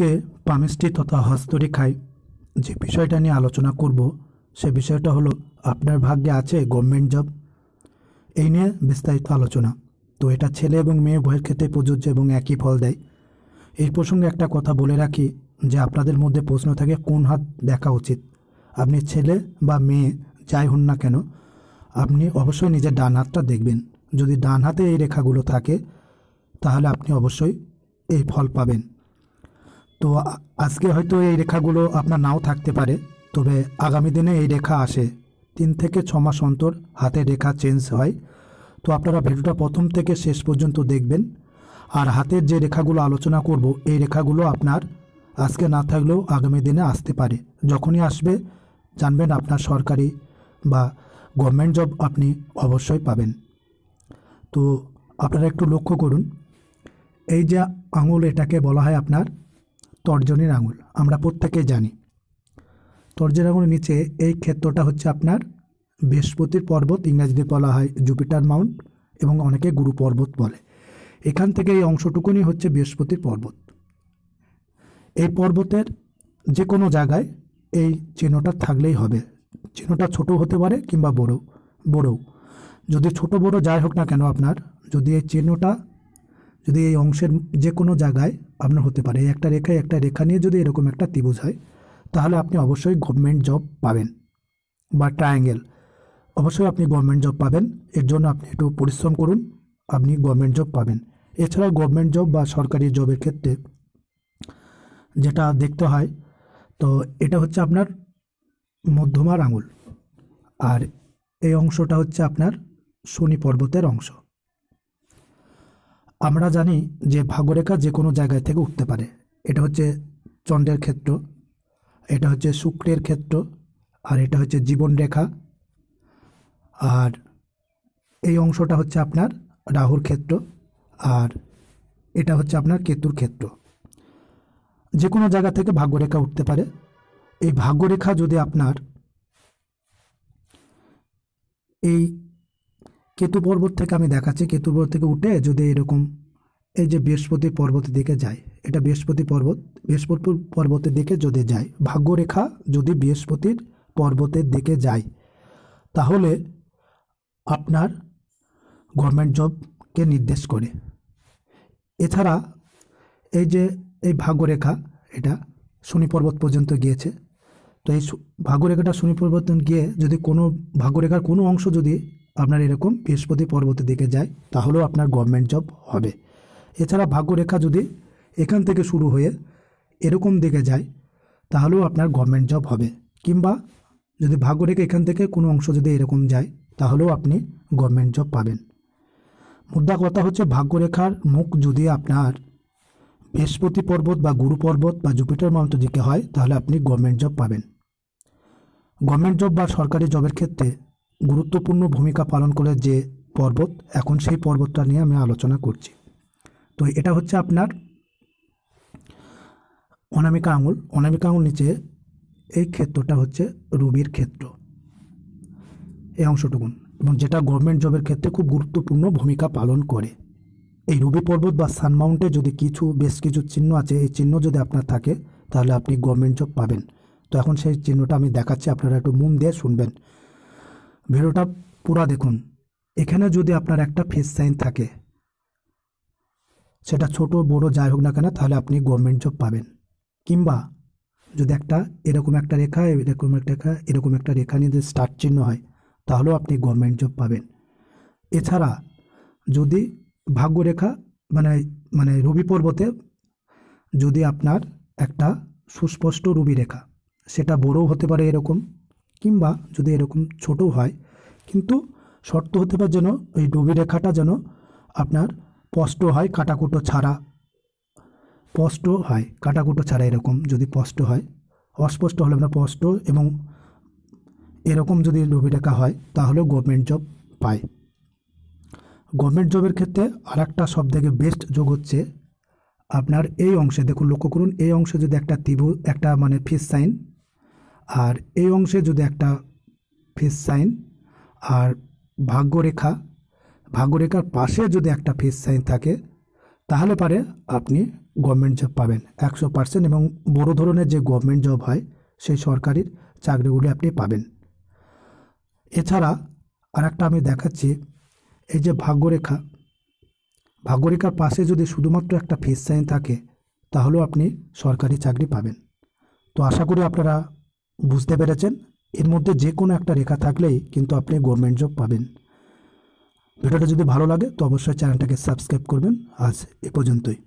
আজকে পামিষ্টি তথা হস্তরেখায় যে বিষয়টা নিয়ে আলোচনা করব সে বিষয়টা হলো আপনার ভাগ্যে আছে গভর্নমেন্ট জব এই নিয়ে বিস্তারিত আলোচনা তো এটা ছেলে এবং মেয়ে উভয়ের ক্ষেত্রে প্রযোজ্য এবং একই ফল দেয় এই প্রসঙ্গে একটা কথা বলে রাখি যে আপনাদের মধ্যে প্রশ্ন থাকে কোন হাত দেখা উচিত আপনি ছেলে বা মেয়ে যাই হন না কেন আপনি অবশ্যই নিজের ডান হাতটা দেখবেন যদি ডান হাতে এই রেখাগুলো থাকে তাহলে আপনি অবশ্যই এই ফল পাবেন তো আজকে হয়তো এই রেখাগুলো আপনার নাও থাকতে পারে তবে আগামী দিনে এই রেখা আসে তিন থেকে ছ মাস অন্তর হাতের রেখা চেঞ্জ হয় তো আপনারা ভিডিওটা প্রথম থেকে শেষ পর্যন্ত দেখবেন আর হাতের যে রেখাগুলো আলোচনা করব এই রেখাগুলো আপনার আজকে না থাকলেও আগামী দিনে আসতে পারে যখনই আসবে জানবেন আপনার সরকারি বা গভর্নমেন্ট জব আপনি অবশ্যই পাবেন তো আপনারা একটু লক্ষ্য করুন এই যে আঙুল এটাকে বলা হয় আপনার তর্জনের আঙুল আমরা প্রত্যেকে জানি তর্জনীর আঙুলের নিচে এই ক্ষেত্রটা হচ্ছে আপনার বৃহস্পতির পর্বত ইংরাজিতে বলা হয় জুপিটার মাউন্ট এবং অনেকে গুরু পর্বত বলে এখান থেকে এই অংশটুকুনি হচ্ছে বৃহস্পতির পর্বত এই পর্বতের যে কোনো জায়গায় এই চিহ্নটা থাকলেই হবে চিহ্নটা ছোট হতে পারে কিংবা বড় বড়ও যদি ছোট বড় যাই হোক না কেন আপনার যদি এই চিহ্নটা যদি এই অংশের যে কোনো জায়গায় আপনার হতে পারে একটা রেখায় একটা রেখা নিয়ে যদি এরকম একটা ত্রিভুজ হয় তাহলে আপনি অবশ্যই গভর্নমেন্ট জব পাবেন বা ট্রায়াঙ্গেল অবশ্যই আপনি গভর্নমেন্ট জব পাবেন এর জন্য আপনি একটু পরিশ্রম করুন আপনি গভর্নমেন্ট জব পাবেন এছাড়াও গভর্নমেন্ট জব বা সরকারি জবের ক্ষেত্রে যেটা দেখতে হয় তো এটা হচ্ছে আপনার মধ্যমার আঙুল আর এই অংশটা হচ্ছে আপনার শনি পর্বতের অংশ আমরা জানি যে ভাগরেখা যে কোনো জায়গায় থেকে উঠতে পারে এটা হচ্ছে চন্দ্রের ক্ষেত্র এটা হচ্ছে শুক্রের ক্ষেত্র আর এটা হচ্ছে জীবন রেখা আর এই অংশটা হচ্ছে আপনার রাহুর ক্ষেত্র আর এটা হচ্ছে আপনার কেতুর ক্ষেত্র যে কোনো জায়গা থেকে ভাগ্যরেখা উঠতে পারে এই ভাগ্যরেখা যদি আপনার এই কেতু পর্বত থেকে আমি দেখাচ্ছি কেতু পর্বত থেকে উঠে যদি এরকম এই যে বৃহস্পতি পর্বতের দিকে যায় এটা বৃহস্পতি পর্বত বৃহস্পতি পর্বতের দিকে যদি যায় ভাগ্যরেখা যদি বৃহস্পতির পর্বতের দিকে যায় তাহলে আপনার গভর্নমেন্ট জবকে নির্দেশ করে এছাড়া এই যে এই ভাগ্যরেখা এটা শনি পর্বত পর্যন্ত গিয়েছে তো এই ভাগ্যরেখাটা শনি পর্বত গিয়ে যদি কোনো ভাগ্যরেখার কোনো অংশ যদি আপনার এরকম বৃহস্পতি পর্বতের দিকে যায় তাহলেও আপনার গভর্নমেন্ট জব হবে এছাড়া ভাগ্যরেখা যদি এখান থেকে শুরু হয়ে এরকম দিকে যায় তাহলেও আপনার গভর্নমেন্ট জব হবে কিংবা যদি ভাগ্যরেখা এখান থেকে কোনো অংশ যদি এরকম যায় তাহলেও আপনি গভর্নমেন্ট জব পাবেন মুদ্রা কথা হচ্ছে ভাগ্যরেখার মুখ যদি আপনার বৃহস্পতি পর্বত বা গুরু পর্বত বা জুপিটার মাউন্ট দিকে হয় তাহলে আপনি গভর্নমেন্ট জব পাবেন গভর্নমেন্ট জব বা সরকারি জবের ক্ষেত্রে গুরুত্বপূর্ণ ভূমিকা পালন করে যে পর্বত এখন সেই পর্বতটা নিয়ে আমি আলোচনা করছি তো এটা হচ্ছে আপনার অনামিকা আঙুল অনামিকা আঙুল নিচে এই ক্ষেত্রটা হচ্ছে রুবির ক্ষেত্র এই অংশটুকুন এবং যেটা গভর্নমেন্ট জবের ক্ষেত্রে খুব গুরুত্বপূর্ণ ভূমিকা পালন করে এই রুবি পর্বত বা সানমাউন্টে যদি কিছু বেশ কিছু চিহ্ন আছে এই চিহ্ন যদি আপনার থাকে তাহলে আপনি গভর্নমেন্ট জব পাবেন তো এখন সেই চিহ্নটা আমি দেখাচ্ছি আপনারা একটু মন দিয়ে শুনবেন ভিডিওটা পুরা দেখুন এখানে যদি আপনার একটা ফেস সাইন থাকে সেটা ছোট বড় যাই হোক না কেন তাহলে আপনি গভর্নমেন্ট জব পাবেন কিংবা যদি একটা এরকম একটা রেখা এরকম একটা রেখা এরকম একটা রেখা নিয়ে যদি স্টার্ট চিহ্ন হয় তাহলেও আপনি গভর্নমেন্ট জব পাবেন এছাড়া যদি ভাগ্যরেখা মানে মানে রবি পর্বতে যদি আপনার একটা সুস্পষ্ট রবি রেখা সেটা বড়ও হতে পারে এরকম কিংবা যদি এরকম ছোট হয় কিন্তু শর্ত হতে পারে যেন এই ডুবি রেখাটা যেন আপনার স্পষ্ট হয় কাটাকুটো ছাড়া স্পষ্ট হয় কাটাকুটো ছাড়া এরকম যদি স্পষ্ট হয় অস্পষ্ট হলে আপনার স্পষ্ট এবং এরকম যদি ডুবি রেখা হয় তাহলেও গভর্নমেন্ট জব পায় গভর্নমেন্ট জবের ক্ষেত্রে আর একটা থেকে বেস্ট যোগ হচ্ছে আপনার এই অংশে দেখুন লক্ষ্য করুন এই অংশে যদি একটা ত্রিভুজ একটা মানে ফিস সাইন আর এই অংশে যদি একটা ফেস সাইন আর ভাগ্যরেখা ভাগ্যরেখার পাশে যদি একটা ফেস সাইন থাকে তাহলে পারে আপনি গভর্নমেন্ট জব পাবেন একশো পার্সেন্ট এবং বড় ধরনের যে গভর্নমেন্ট জব হয় সেই সরকারির চাকরিগুলি আপনি পাবেন এছাড়া আর একটা আমি দেখাচ্ছি এই যে ভাগ্যরেখা ভাগ্যরেখার পাশে যদি শুধুমাত্র একটা ফেস সাইন থাকে তাহলেও আপনি সরকারি চাকরি পাবেন তো আশা করি আপনারা বুঝতে পেরেছেন এর মধ্যে যে কোনো একটা রেখা থাকলেই কিন্তু আপনি গভর্নমেন্ট জব পাবেন ভিডিওটা যদি ভালো লাগে তো অবশ্যই চ্যানেলটাকে সাবস্ক্রাইব করবেন আজ এ পর্যন্তই